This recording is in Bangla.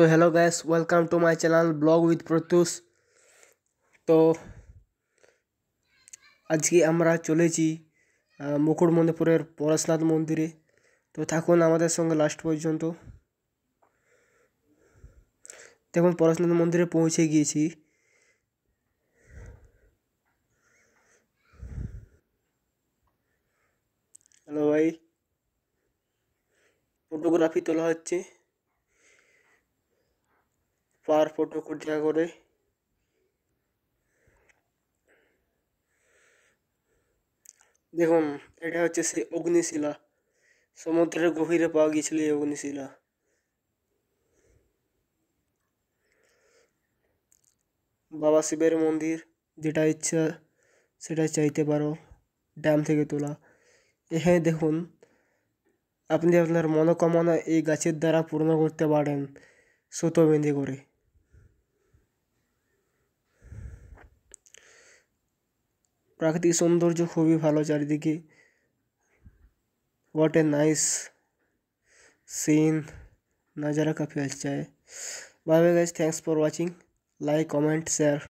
তো hello guys welcome to my channel vlog with Pratyush তো আজকে আমরা চলেছি মুকুটমণিপুরের পরশনাথ মন্দিরে তো থাকুন আমাদের সঙ্গে লাস্ট পর্যন্ত দেখুন পরশনাথ মন্দিরে পৌঁছে গিয়েছি হ্যালো ভাই ফটোগ্রাফি তোলা হচ্ছে পার ফটো টুকুর দেখা করে দেখুন এটা হচ্ছে সেই অগ্নিশিলা সমুদ্রের গভীরে পাওয়া গিয়েছিল এই অগ্নিশিলা বাবা শিবের মন্দির যেটা ইচ্ছা সেটা চাইতে পারো ড্যাম থেকে তোলা এখানে দেখুন আপনি আপনার মনোকামনা এই গাছের দ্বারা পূর্ণ করতে পারেন সুতো বেঁধে করে सौंदर्य खूब ही भलो चारिदी व्हाट ए नाइस सीन नज़ारा काफ़ी अच्छा है bye bye guys thanks for watching like comment share